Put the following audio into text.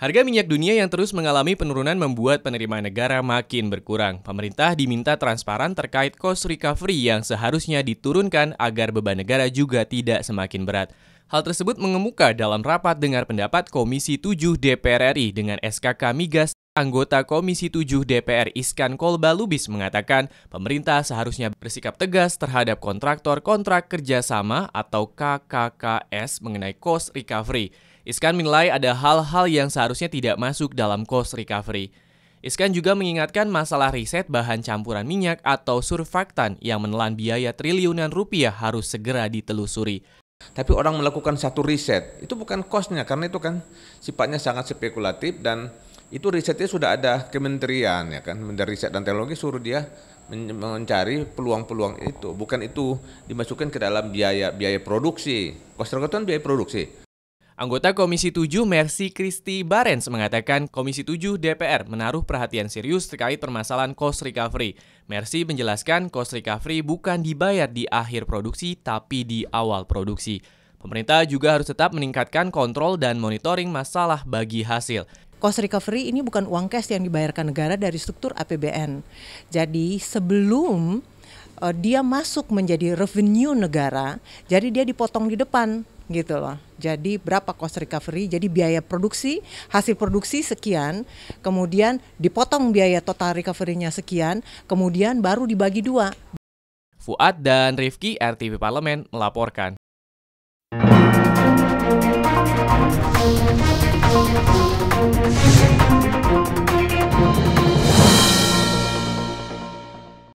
Harga minyak dunia yang terus mengalami penurunan membuat penerimaan negara makin berkurang. Pemerintah diminta transparan terkait cost recovery yang seharusnya diturunkan agar beban negara juga tidak semakin berat. Hal tersebut mengemuka dalam rapat dengar pendapat Komisi 7 DPR RI dengan SKK Migas Anggota Komisi 7 DPR Iskan Kolba Lubis mengatakan pemerintah seharusnya bersikap tegas terhadap kontraktor kontrak kerjasama atau KKKS mengenai cost recovery. Iskan menilai ada hal-hal yang seharusnya tidak masuk dalam cost recovery. Iskan juga mengingatkan masalah riset bahan campuran minyak atau surfaktan yang menelan biaya triliunan rupiah harus segera ditelusuri. Tapi orang melakukan satu riset, itu bukan costnya karena itu kan sifatnya sangat spekulatif dan itu risetnya sudah ada kementerian ya kan Menteri Riset dan Teknologi suruh dia mencari peluang-peluang itu bukan itu dimasukkan ke dalam biaya biaya produksi cost kan biaya produksi Anggota Komisi 7 Mercy Kristi Barens mengatakan Komisi 7 DPR menaruh perhatian serius terkait permasalahan cost recovery. Mercy menjelaskan cost recovery bukan dibayar di akhir produksi tapi di awal produksi. Pemerintah juga harus tetap meningkatkan kontrol dan monitoring masalah bagi hasil. Cost recovery ini bukan uang cash yang dibayarkan negara dari struktur APBN. Jadi sebelum uh, dia masuk menjadi revenue negara, jadi dia dipotong di depan gitu loh. Jadi berapa cost recovery? Jadi biaya produksi, hasil produksi sekian, kemudian dipotong biaya total recovery-nya sekian, kemudian baru dibagi dua. Fuad dan Rifki RTV Parlemen melaporkan.